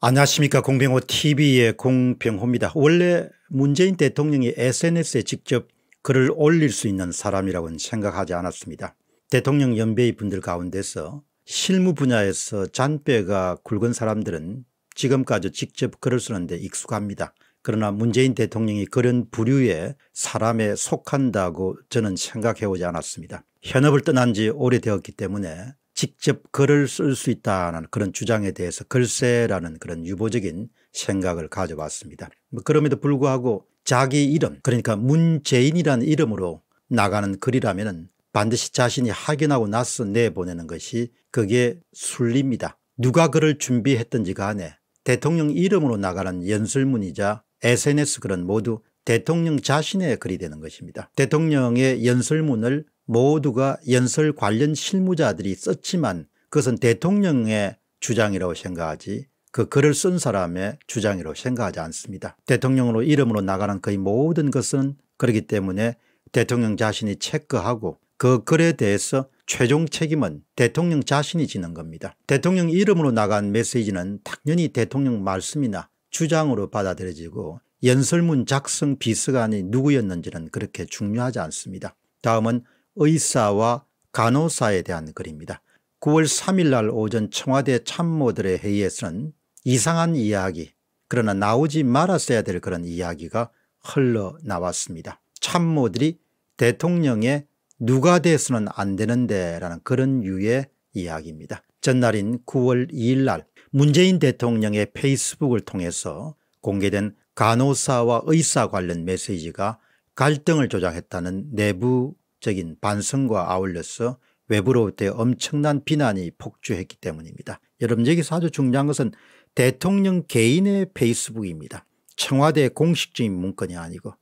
안녕하십니까 공병호 tv의 공병호입니다. 원래 문재인 대통령이 sns에 직접 글을 올릴 수 있는 사람이라고는 생각하지 않았습니다. 대통령 연배의 분들 가운데서 실무 분야에서 잔뼈가 굵은 사람들은 지금까지 직접 글을 쓰는데 익숙합니다. 그러나 문재인 대통령이 그런 부류의 사람에 속한다고 저는 생각해오지 않았습니다. 현업을 떠난 지 오래되었기 때문에 직접 글을 쓸 수 있다는 그런 주장에 대해서 글쎄라는 그런 유보적인 생각을 가져봤습니다. 뭐 그럼에도 불구하고 자기 이름 그러니까 문재인이라는 이름으로 나가는 글이라면 반드시 자신이 확인하고 나서 내보내는 것이 그게 순리입니다. 누가 글을 준비했던지 간에 대통령 이름으로 나가는 연설문이자 SNS 글은 모두 대통령 자신의 글이 되는 것입니다. 대통령의 연설문을 모두가 연설 관련 실무자들이 썼지만 그것은 대통령의 주장이라고 생각하지 그 글을 쓴 사람의 주장이라고 생각하지 않습니다. 대통령으로 이름으로 나가는 거의 모든 것은 그렇기 때문에 대통령 자신이 체크하고 그 글에 대해서 최종 책임은 대통령 자신이 지는 겁니다. 대통령 이름으로 나간 메시지는 당연히 대통령 말씀이나 주장으로 받아들여지고 연설문 작성 비서관이 누구였는지는 그렇게 중요하지 않습니다. 다음은 의사와 간호사에 대한 글입니다. 9월 3일 날 오전 청와대 참모들의 회의에서는 이상한 이야기 그러나 나오지 말았어야 될 그런 이야기가 흘러나왔습니다. 참모들이 대통령의 누가 돼서는 안 되는데 라는 그런 유의 이야기입니다. 전날인 9월 2일 날 문재인 대통령의 페이스북을 통해서 공개된 간호사와 의사 관련 메시지가 갈등을 조장했다는 내부적인 반성과 아울러서 외부로부터의 엄청난 비난이 폭주했기 때문입니다. 여러분 여기서 아주 중요한 것은 대통령 개인의 페이스북입니다. 청와대 공식적인 문건이 아니고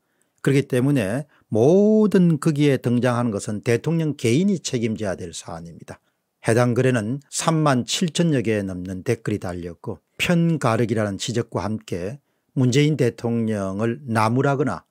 그렇기 때문에 모든 거기에 등장하는 것은 대통령 개인이 책임져야 될 사안입니다. 해당 글에는 3만 7천여 개 넘는 댓글이 달렸고 편가르기라는 지적과 함께 문재인 대통령을 나무라거나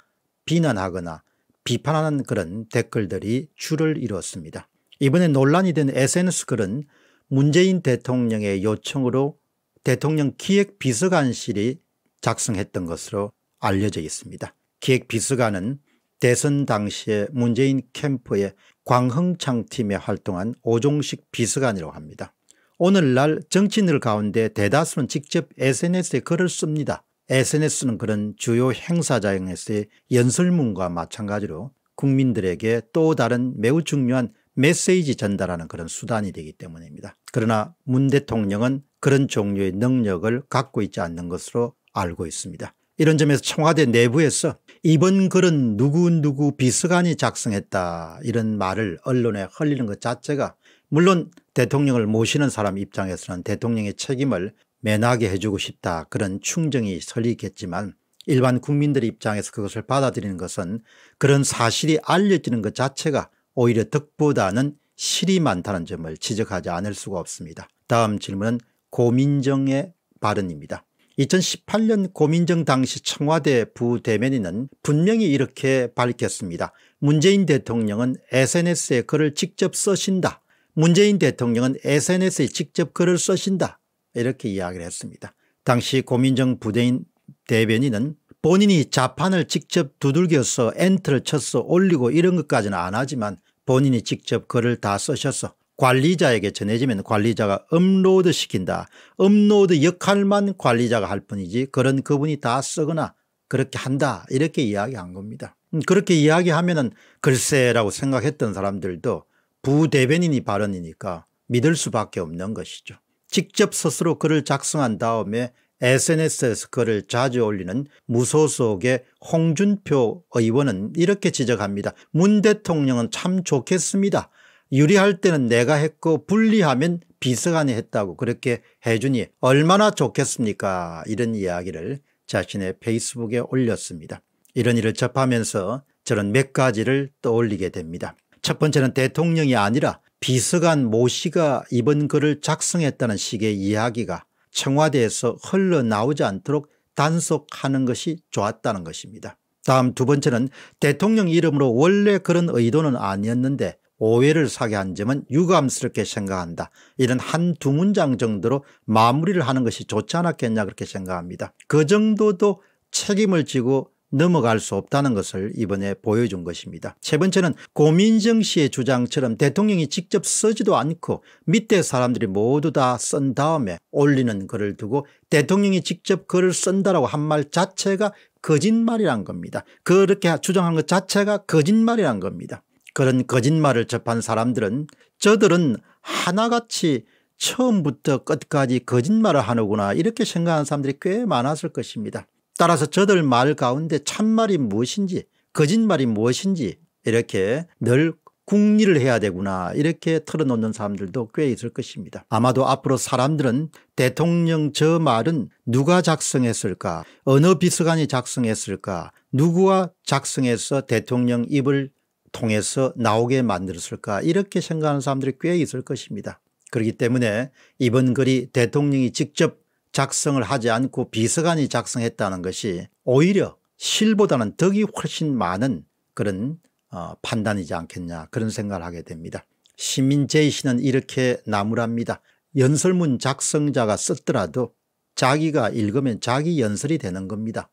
비난하거나 비판하는 그런 댓글들이 줄을 이뤘습니다. 이번에 논란이 된 SNS 글은 문재인 대통령의 요청으로 대통령 기획비서관실이 작성했던 것으로 알려져 있습니다. 기획비서관은 대선 당시에 문재인 캠프의 광흥창팀에 활동한 오종식 비서관이라고 합니다. 오늘날 정치인들 가운데 대다수는 직접 SNS에 글을 씁니다. SNS는 그런 주요 행사장에서의 연설문과 마찬가지로 국민들에게 또 다른 매우 중요한 메시지 전달하는 그런 수단이 되기 때문입니다. 그러나 문 대통령은 그런 종류의 능력을 갖고 있지 않는 것으로 알고 있습니다. 이런 점에서 청와대 내부에서 이번 글은 누구누구 비서관이 작성했다 이런 말을 언론에 흘리는 것 자체가 물론 대통령을 모시는 사람 입장에서는 대통령의 책임을 매나게 해주고 싶다 그런 충정이 설리겠지만 일반 국민들의 입장에서 그것을 받아들이는 것은 그런 사실이 알려지는 것 자체가 오히려 덕보다는 실이 많다는 점을 지적하지 않을 수가 없습니다. 다음 질문은 고민정의 발언입니다. 2018년 고민정 당시 청와대 부대면인은 분명히 이렇게 밝혔습니다. 문재인 대통령은 SNS에 글을 직접 쓰신다. 문재인 대통령은 SNS에 직접 글을 쓰신다. 이렇게 이야기를 했습니다. 당시 고민정 부대인 대변인은 본인이 자판을 직접 두들겨서 엔트를 쳐서 올리고 이런 것까지는 안 하지만 본인이 직접 글을 다 쓰셔서 관리자에게 전해지면 관리자가 업로드 시킨다. 업로드 역할만 관리자가 할 뿐이지 그런 그분이 다 쓰거나 그렇게 한다 이렇게 이야기한 겁니다. 음, 그렇게 이야기하면 은 글쎄라고 생각했던 사람들도 부대변인이 발언이니까 믿을 수밖에 없는 것이죠. 직접 스스로 글을 작성한 다음에 SNS에서 글을 자주 올리는 무소속의 홍준표 의원은 이렇게 지적합니다. 문 대통령은 참 좋겠습니다. 유리할 때는 내가 했고 불리하면 비서관이 했다고 그렇게 해주니 얼마나 좋겠습니까 이런 이야기를 자신의 페이스북에 올렸습니다. 이런 일을 접하면서 저는 몇 가지를 떠올리게 됩니다. 첫 번째는 대통령이 아니라 비서관 모 씨가 이번 글을 작성했다는 식의 이야기가 청와대에서 흘러나오지 않도록 단속하는 것이 좋았다는 것입니다. 다음 두 번째는 대통령 이름으로 원래 그런 의도는 아니었는데 오해를 사게 한 점은 유감스럽게 생각한다. 이런 한 두 문장 정도로 마무리를 하는 것이 좋지 않았겠냐 그렇게 생각합니다. 그 정도도 책임을 지고 넘어갈 수 없다는 것을 이번에 보여준 것입니다. 세 번째는 고민정 씨의 주장처럼 대통령이 직접 쓰지도 않고 밑에 사람들이 모두 다 쓴 다음에 올리는 글을 두고 대통령이 직접 글을 쓴다라고 한 말 자체가 거짓말이란 겁니다. 그렇게 주장한 것 자체가 거짓말이란 겁니다. 그런 거짓말을 접한 사람들은 저들은 하나같이 처음부터 끝까지 거짓말을 하는구나 이렇게 생각하는 사람들이 꽤 많았을 것입니다. 따라서 저들 말 가운데 참말이 무엇인지 거짓말이 무엇인지 이렇게 늘 궁리를 해야 되구나 이렇게 털어놓는 사람들도 꽤 있을 것입니다. 아마도 앞으로 사람들은 대통령 저 말은 누가 작성했을까 어느 비서관이 작성했을까 누구와 작성해서 대통령 입을 통해서 나오게 만들었을까 이렇게 생각하는 사람들이 꽤 있을 것입니다. 그렇기 때문에 이번 글이 대통령이 직접 작성을 하지 않고 비서관이 작성했다는 것이 오히려 실보다는 덕이 훨씬 많은 그런 어, 판단이지 않겠냐 그런 생각을 하게 됩니다. 시민제이 씨는 이렇게 나무랍니다. 연설문 작성자가 썼더라도 자기가 읽으면 자기 연설이 되는 겁니다.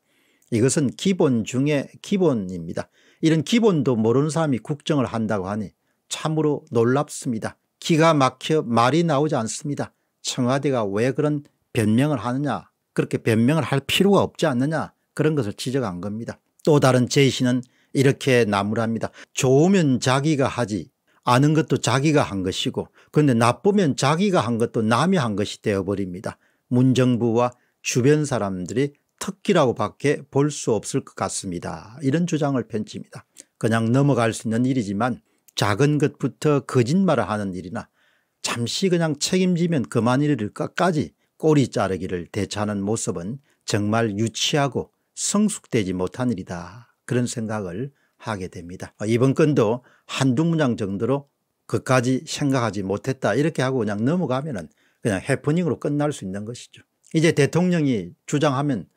이것은 기본 중에 기본입니다. 이런 기본도 모르는 사람이 국정을 한다고 하니 참으로 놀랍습니다. 기가 막혀 말이 나오지 않습니다. 청와대가 왜 그런 변명을 하느냐 그렇게 변명을 할 필요가 없지 않느냐 그런 것을 지적한 겁니다. 또 다른 제시는 이렇게 나무랍니다. 좋으면 자기가 하지 아는 것도 자기가 한 것이고 그런데 나쁘면 자기가 한 것도 남이 한 것이 되어버립니다. 문정부와 주변 사람들이 특기라고 밖에 볼 수 없을 것 같습니다. 이런 주장을 펼칩니다. 그냥 넘어갈 수 있는 일이지만 작은 것부터 거짓말을 하는 일이나 잠시 그냥 책임지면 그만 일일까까지 꼬리 자르기를 대처하는 모습은 정말 유치하고 성숙되지 못한 일이다 그런 생각을 하게 됩니다. 아, 이번 건도 한두 문장 정도로 그까지 생각하지 못했다 이렇게 하고 그냥 넘어가면 그냥 해프닝으로 끝날 수 있는 것이죠. 이제 대통령이 주장하면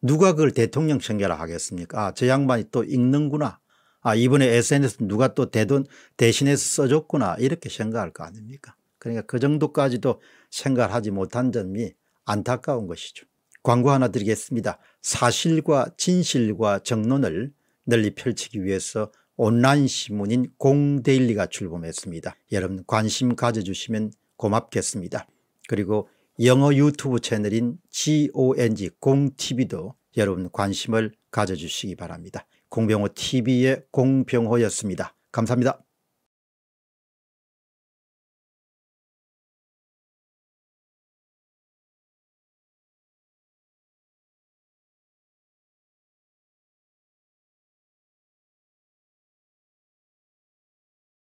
누가 그걸 대통령 챙겨라 하겠습니까 아저 양반이 또 읽는구나 아 이번에 SNS 누가 또 대돈 대신해서 써줬구나 이렇게 생각할 거 아닙니까 그러니까 그 정도까지도 생각 하지 못한 점이 안타까운 것이죠. 광고 하나 드리겠습니다. 사실과 진실과 정론을 널리 펼치기 위해서 온라인 신문인 공데일리가 출범했습니다. 여러분 관심 가져주시면 고맙겠습니다. 그리고 영어 유튜브 채널인 GONG 공TV도 여러분 관심을 가져주시기 바랍니다. 공병호TV의 공병호였습니다. 감사합니다.